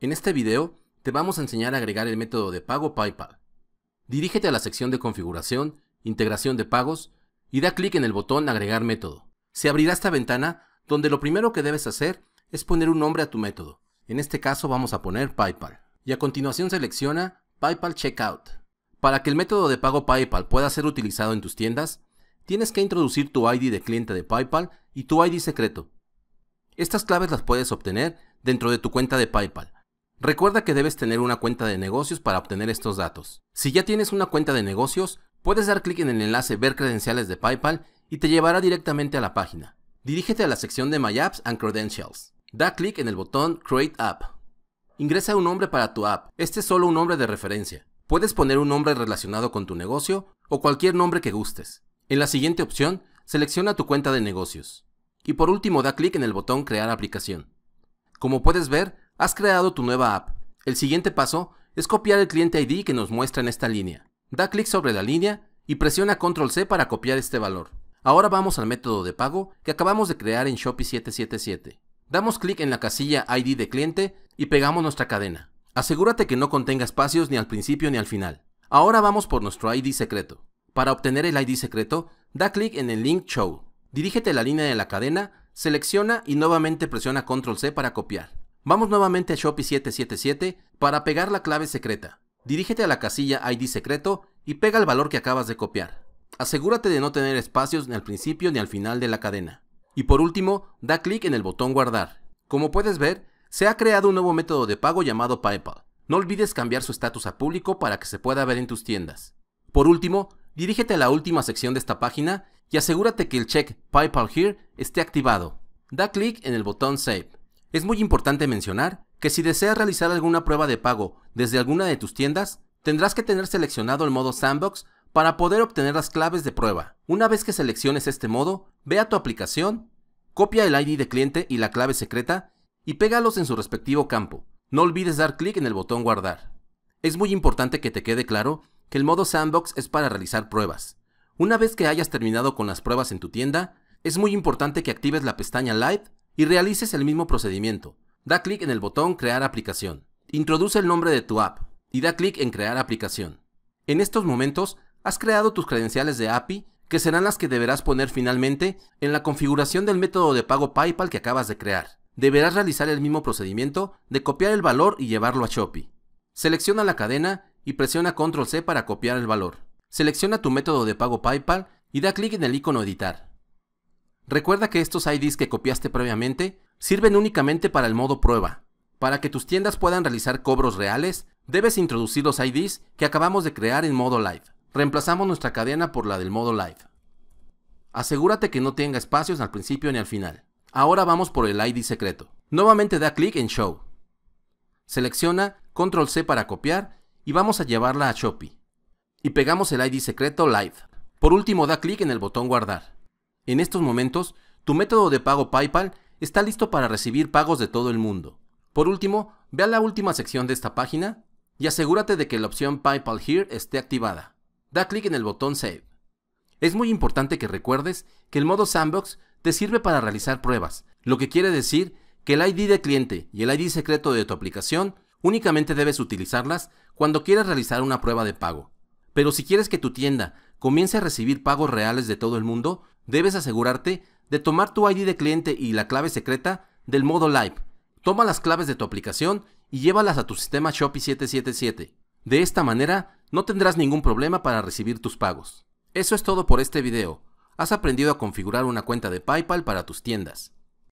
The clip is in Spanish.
En este video te vamos a enseñar a agregar el método de pago PayPal. Dirígete a la sección de configuración, integración de pagos y da clic en el botón agregar método. Se abrirá esta ventana donde lo primero que debes hacer es poner un nombre a tu método. En este caso vamos a poner PayPal. Y a continuación selecciona PayPal Checkout. Para que el método de pago PayPal pueda ser utilizado en tus tiendas, tienes que introducir tu ID de cliente de PayPal y tu ID secreto. Estas claves las puedes obtener dentro de tu cuenta de PayPal Recuerda que debes tener una cuenta de negocios para obtener estos datos. Si ya tienes una cuenta de negocios, puedes dar clic en el enlace Ver credenciales de PayPal y te llevará directamente a la página. Dirígete a la sección de My Apps and Credentials. Da clic en el botón Create App. Ingresa un nombre para tu app. Este es solo un nombre de referencia. Puedes poner un nombre relacionado con tu negocio o cualquier nombre que gustes. En la siguiente opción, selecciona tu cuenta de negocios. Y por último, da clic en el botón Crear aplicación. Como puedes ver, Has creado tu nueva app. El siguiente paso es copiar el cliente ID que nos muestra en esta línea. Da clic sobre la línea y presiona Control C para copiar este valor. Ahora vamos al método de pago que acabamos de crear en Shopee 777. Damos clic en la casilla ID de cliente y pegamos nuestra cadena. Asegúrate que no contenga espacios ni al principio ni al final. Ahora vamos por nuestro ID secreto. Para obtener el ID secreto, da clic en el link Show. Dirígete a la línea de la cadena, selecciona y nuevamente presiona Control C para copiar. Vamos nuevamente a Shopee 777 para pegar la clave secreta. Dirígete a la casilla ID secreto y pega el valor que acabas de copiar. Asegúrate de no tener espacios ni al principio ni al final de la cadena. Y por último, da clic en el botón guardar. Como puedes ver, se ha creado un nuevo método de pago llamado PayPal. No olvides cambiar su estatus a público para que se pueda ver en tus tiendas. Por último, dirígete a la última sección de esta página y asegúrate que el check PayPal Here esté activado. Da clic en el botón Save. Es muy importante mencionar que si deseas realizar alguna prueba de pago desde alguna de tus tiendas, tendrás que tener seleccionado el modo Sandbox para poder obtener las claves de prueba. Una vez que selecciones este modo, ve a tu aplicación, copia el ID de cliente y la clave secreta y pégalos en su respectivo campo. No olvides dar clic en el botón guardar. Es muy importante que te quede claro que el modo sandbox es para realizar pruebas. Una vez que hayas terminado con las pruebas en tu tienda, es muy importante que actives la pestaña Live y realices el mismo procedimiento. Da clic en el botón Crear aplicación. Introduce el nombre de tu app y da clic en Crear aplicación. En estos momentos, has creado tus credenciales de API que serán las que deberás poner finalmente en la configuración del método de pago PayPal que acabas de crear. Deberás realizar el mismo procedimiento de copiar el valor y llevarlo a Shopee. Selecciona la cadena y presiona Control C para copiar el valor. Selecciona tu método de pago PayPal y da clic en el icono Editar. Recuerda que estos IDs que copiaste previamente sirven únicamente para el modo prueba. Para que tus tiendas puedan realizar cobros reales, debes introducir los IDs que acabamos de crear en modo live. Reemplazamos nuestra cadena por la del modo live. Asegúrate que no tenga espacios al principio ni al final. Ahora vamos por el ID secreto. Nuevamente da clic en Show. Selecciona Control C para copiar y vamos a llevarla a Shopee. Y pegamos el ID secreto Live. Por último da clic en el botón Guardar. En estos momentos, tu método de pago PayPal está listo para recibir pagos de todo el mundo. Por último, ve a la última sección de esta página y asegúrate de que la opción PayPal Here esté activada. Da clic en el botón Save. Es muy importante que recuerdes que el modo Sandbox te sirve para realizar pruebas, lo que quiere decir que el ID de cliente y el ID secreto de tu aplicación únicamente debes utilizarlas cuando quieras realizar una prueba de pago. Pero si quieres que tu tienda comience a recibir pagos reales de todo el mundo, debes asegurarte de tomar tu ID de cliente y la clave secreta del modo Live. Toma las claves de tu aplicación y llévalas a tu sistema Shopee 777. De esta manera, no tendrás ningún problema para recibir tus pagos. Eso es todo por este video. Has aprendido a configurar una cuenta de PayPal para tus tiendas.